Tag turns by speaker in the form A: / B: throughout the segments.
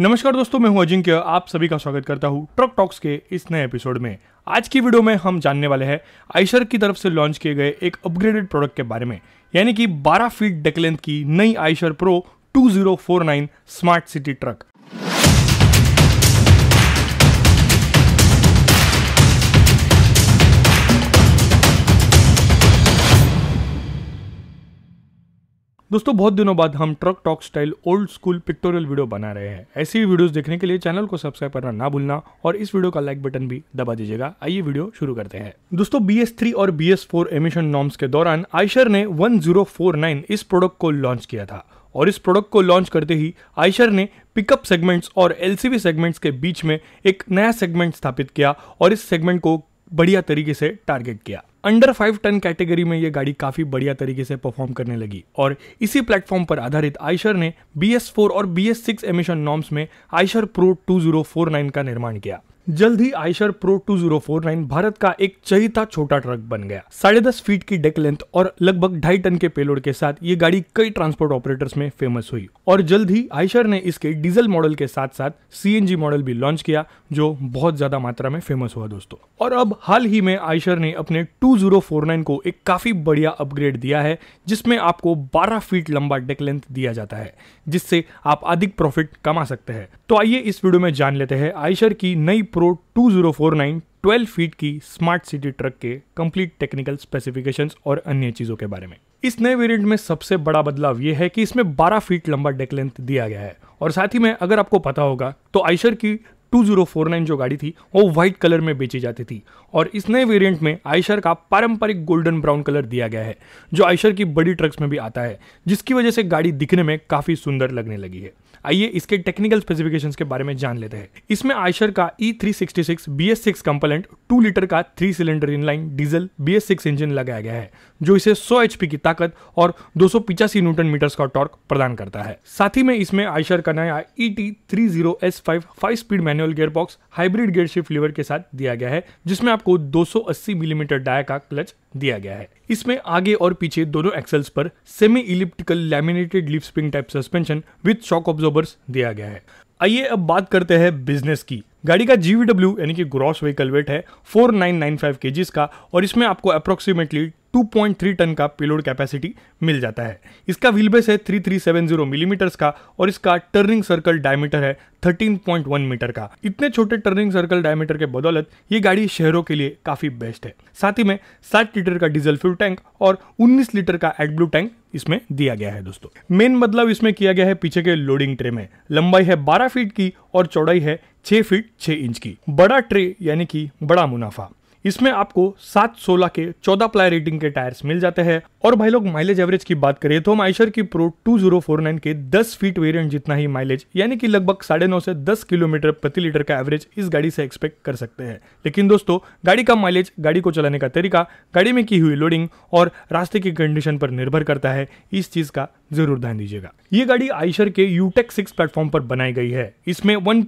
A: नमस्कार दोस्तों मैं हूं अजिंक्य आप सभी का स्वागत करता हूं ट्रक टॉक्स के इस नए एपिसोड में आज की वीडियो में हम जानने वाले हैं आइशर की तरफ से लॉन्च किए गए एक अपग्रेडेड प्रोडक्ट के बारे में यानी कि 12 फीट डेकलेंथ की नई Eicher pro 2049 smart city truck दोस्तों बहुत दिनों बाद हम truck talk style old school pictorial video बना रहे हैं ऐसी ही वीडियोस देखने के लिए चैनल को सब्सक्राइब करना ना भूलना और इस वीडियो का लाइक बटन भी दबा दीजिएगा आइए वीडियो शुरू करते हैं दोस्तों बी एस थ्री और B S four emission norms के दौरान आयशर ने वन जीरो फोर नाइन इस प्रोडक्ट को लॉन्च किया था और इस प्रोडक्ट को लॉन्च करते ही आयशर ने पिकअप सेगमेंट्स और एलसीवी सेगमेंट्स के बीच में एक नया सेगमेंट स्थापित किया और इस सेगमेंट को बढ़िया तरीके से टारगेट किया अंडर फाइव टन कैटेगरी में ये गाड़ी काफ़ी बढ़िया तरीके से परफॉर्म करने लगी और इसी प्लेटफॉर्म पर आधारित आयशर ने बी और बी एमिशन नॉर्म्स में आयशर प्रो टू का निर्माण किया जल्द ही आयशर प्रो 2049 भारत का एक चहिता छोटा ट्रक बन गया साढ़े दस फीट की डेक लेंथ और लगभग ढाई टन के पेलोड के साथ ये गाड़ी कई ट्रांसपोर्ट ऑपरेटर्स में फेमस हुई और जल्द ही आयशर ने इसके डीजल मॉडल के साथ साथ सी मॉडल भी लॉन्च किया जो बहुत ज्यादा मात्रा में फेमस हुआ दोस्तों और अब हाल ही में आयशर ने अपने टू को एक काफी बढ़िया अपग्रेड दिया है जिसमें आपको बारह फीट लंबा डेक लेंथ दिया जाता है जिससे आप अधिक प्रॉफिट कमा सकते हैं तो आइए इस वीडियो में जान लेते हैं आयशर की नई प्रो 2049 12 फीट की स्मार्ट सिटी ट्रक के कंप्लीट टेक्निकल स्पेसिफिकेशंस और अन्य चीज़ों के बारे में इस नए वेरिएंट में सबसे बड़ा बदलाव यह है कि इसमें 12 फीट लंबा डेक लेंथ दिया गया है और साथ ही में अगर आपको पता होगा तो आयशर की 2049 जो गाड़ी थी वो व्हाइट कलर में बेची जाती थी और इस नए वेरिएंट में आयशर का पारंपरिक गोल्डन ब्राउन कलर दिया गया है जो आयशर की बड़ी ट्रक्स में भी आता है जिसकी वजह से गाड़ी दिखने में काफ़ी सुंदर लगने लगी है आइए इसके टेक्निकल स्पेसिफिकेशन के बारे में जान लेते हैं इसमें आयशर का E three sixty six B S six compliant two litre का three cylinder inline diesel B S six engine लगाया गया है जो इसे सौ एच की ताकत और दो सौ पिचासी न्यूटन मीटर का टॉर्क प्रदान करता है साथ ही में इसमें आयशर का नया E T three zero S five five speed manual manual gearbox hybrid gear shift lever के साथ दिया गया है जिसमें आपको 280 मिलीमीटर mm डाया का क्लच दिया गया है इसमें आगे और पीछे दोनों एक्सल्स पर semi elliptical laminated leaf spring type suspension with shock absorbers दिया गया है आइए अब बात करते हैं बिजनेस की गाड़ी का जी यानी कि ग्रॉस व्हीकल वेट है 4995 नाइन का और इसमें आपको अप्रोक्सीमेटली 2.3 टन का पेलोड कैपेसिटी मिल जाता है इसका व्हील बेस है 3370 मिलीमीटर्स mm का और इसका टर्निंग सर्कल डायमीटर है 13.1 मीटर का इतने छोटे टर्निंग सर्कल डायमीटर के बदौलत ये गाड़ी शहरों के लिए काफी बेस्ट है साथ ही में 7 लीटर का डीजल फ्यूल टैंक और 19 लीटर का एड ब्लू टैंक इसमें दिया गया है दोस्तों मेन बदलाव इसमें किया गया है पीछे के लोडिंग ट्रे में लंबाई है 12 फीट की और चौड़ाई है 6 फीट 6 इंच की बड़ा ट्रे यानी कि बड़ा मुनाफा इसमें आपको सात सोलह के चौदह प्लाई रेटिंग के टायर्स मिल जाते हैं और भाई लोग माइलेज एवरेज की बात करें तो हम आइशर की प्रो 2049 के 10 फीट वेरिएंट जितना ही माइलेज यानी कि लगभग साढ़े नौ से 10 किलोमीटर प्रति लीटर का एवरेज इस गाड़ी से एक्सपेक्ट कर सकते हैं लेकिन दोस्तों गाड़ी का माइलेज गाड़ी को चलाने का तरीका गाड़ी में की हुई लोडिंग और रास्ते की कंडीशन पर निर्भर करता है इस चीज़ का जरूर ध्यान दीजिएगा ये गाड़ी आइशर के यूटेक सिक्स प्लेटफॉर्म पर बनाई गई है इसमें वन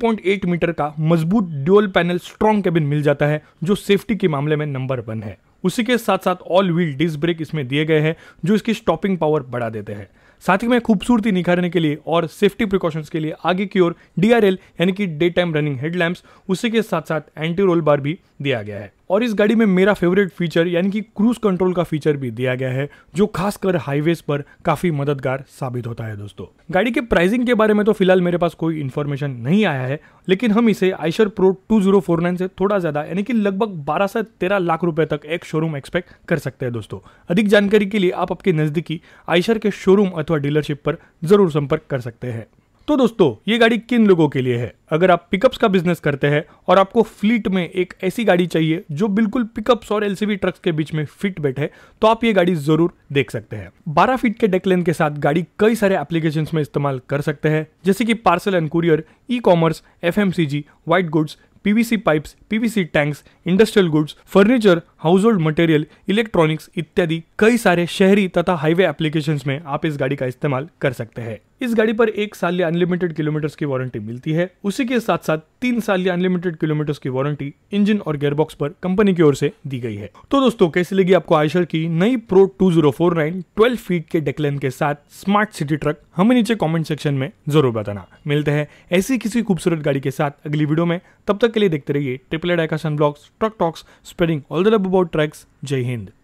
A: मीटर का मजबूत ड्यूअल पैनल स्ट्रॉन्ग केबिन मिल जाता है जो सेफ्टी के मामले में नंबर वन है उसी के साथ साथ ऑल व्हील डिस्क ब्रेक इसमें दिए गए हैं जो इसकी स्टॉपिंग पावर बढ़ा देते हैं साथ ही में खूबसूरती निखारने के लिए और सेफ्टी प्रिकॉशंस के लिए आगे की ओर डी यानी कि डे टाइम रनिंग हेडलैम्प उसी के साथ साथ एंटी रोल बार भी दिया गया है और इस गाड़ी में मेरा फेवरेट फीचर यानी कि क्रूज कंट्रोल का फीचर भी दिया गया है जो खासकर हाईवेज पर काफी मददगार साबित होता है दोस्तों गाड़ी के प्राइसिंग के बारे में तो फिलहाल मेरे पास कोई इन्फॉर्मेशन नहीं आया है लेकिन हम इसे आइशर प्रो 2049 से थोड़ा ज्यादा यानी कि लगभग बारह से तेरह लाख रुपए तक एक शोरूम एक्सपेक्ट कर सकते हैं दोस्तों अधिक जानकारी के लिए आप आपके नजदीकी आइशर के शोरूम अथवा डीलरशिप पर जरूर संपर्क कर सकते हैं तो दोस्तों ये गाड़ी किन लोगों के लिए है अगर आप पिकअप्स का बिजनेस करते हैं और आपको फ्लीट में एक ऐसी गाड़ी चाहिए जो बिल्कुल पिकअप्स और एलसीबी ट्रक्स के बीच में फिट बैठे तो आप ये गाड़ी जरूर देख सकते हैं 12 फीट के डेकलेन के साथ गाड़ी कई सारे एप्लीकेशन में इस्तेमाल कर सकते हैं जैसे कि parcel and courier e commerce F M C G goods PVC pipes PVC tanks industrial goods furniture household material electronics इत्यादि कई सारे शहरी तथा हाईवे एप्लीकेशंस में आप इस गाड़ी का इस्तेमाल कर सकते हैं इस गाड़ी पर एक साल या अनलिमिटेड किलोमीटर्स की वारंटी मिलती है उसी के साथ साथ तीन साल या अनलिमिटेड किलोमीटर्स की वारंटी इंजन और गेयरबॉक्स पर कंपनी की ओर से दी गई है तो दोस्तों कैसी लगी आपको आयशर की नई pro two zero four nine twelve feet के डेकलन के साथ स्मार्ट सिटी ट्रक हमें नीचे कॉमेंट सेक्शन में जरूर बताना मिलते हैं ऐसी किसी खूबसूरत गाड़ी के साथ अगली वीडियो में तब तक के लिए देखते रहिए ट्रिपल एड आकाशन blogs truck talks spreading all the love about trucks जय हिंद